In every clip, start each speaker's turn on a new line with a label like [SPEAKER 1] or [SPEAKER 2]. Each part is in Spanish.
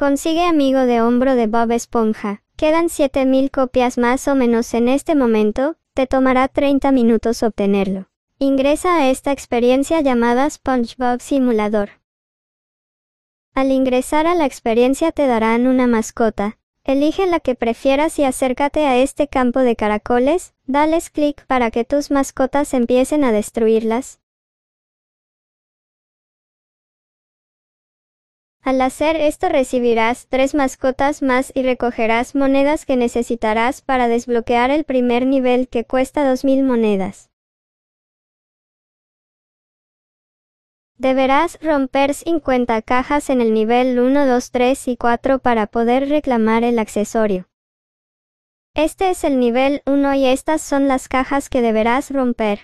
[SPEAKER 1] Consigue Amigo de Hombro de Bob Esponja. Quedan 7000 copias más o menos en este momento, te tomará 30 minutos obtenerlo. Ingresa a esta experiencia llamada SpongeBob Simulador. Al ingresar a la experiencia te darán una mascota. Elige la que prefieras y acércate a este campo de caracoles, dales clic para que tus mascotas empiecen a destruirlas, Al hacer esto recibirás tres mascotas más y recogerás monedas que necesitarás para desbloquear el primer nivel que cuesta 2.000 monedas. Deberás romper 50 cajas en el nivel 1, 2, 3 y 4 para poder reclamar el accesorio. Este es el nivel 1 y estas son las cajas que deberás romper.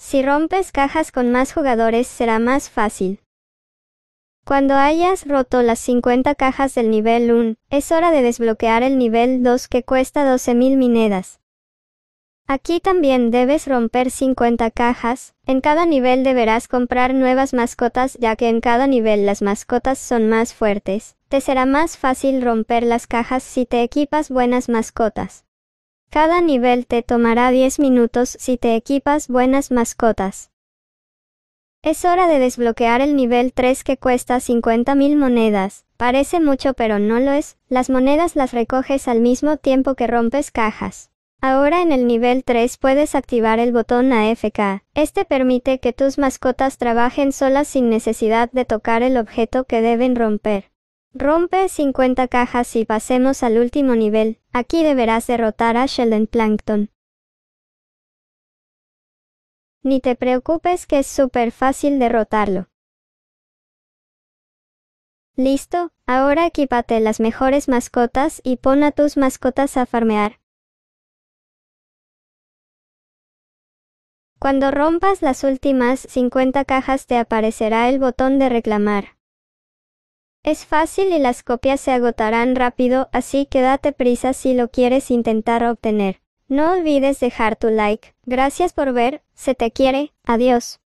[SPEAKER 1] Si rompes cajas con más jugadores será más fácil. Cuando hayas roto las 50 cajas del nivel 1, es hora de desbloquear el nivel 2 que cuesta 12.000 minedas. Aquí también debes romper 50 cajas, en cada nivel deberás comprar nuevas mascotas ya que en cada nivel las mascotas son más fuertes, te será más fácil romper las cajas si te equipas buenas mascotas. Cada nivel te tomará 10 minutos si te equipas buenas mascotas. Es hora de desbloquear el nivel 3 que cuesta 50.000 monedas. Parece mucho pero no lo es, las monedas las recoges al mismo tiempo que rompes cajas. Ahora en el nivel 3 puedes activar el botón AFK. Este permite que tus mascotas trabajen solas sin necesidad de tocar el objeto que deben romper. Rompe 50 cajas y pasemos al último nivel. Aquí deberás derrotar a Sheldon Plankton. Ni te preocupes que es súper fácil derrotarlo. Listo, ahora equipate las mejores mascotas y pon a tus mascotas a farmear. Cuando rompas las últimas 50 cajas te aparecerá el botón de reclamar. Es fácil y las copias se agotarán rápido, así que date prisa si lo quieres intentar obtener. No olvides dejar tu like. Gracias por ver, se te quiere, adiós.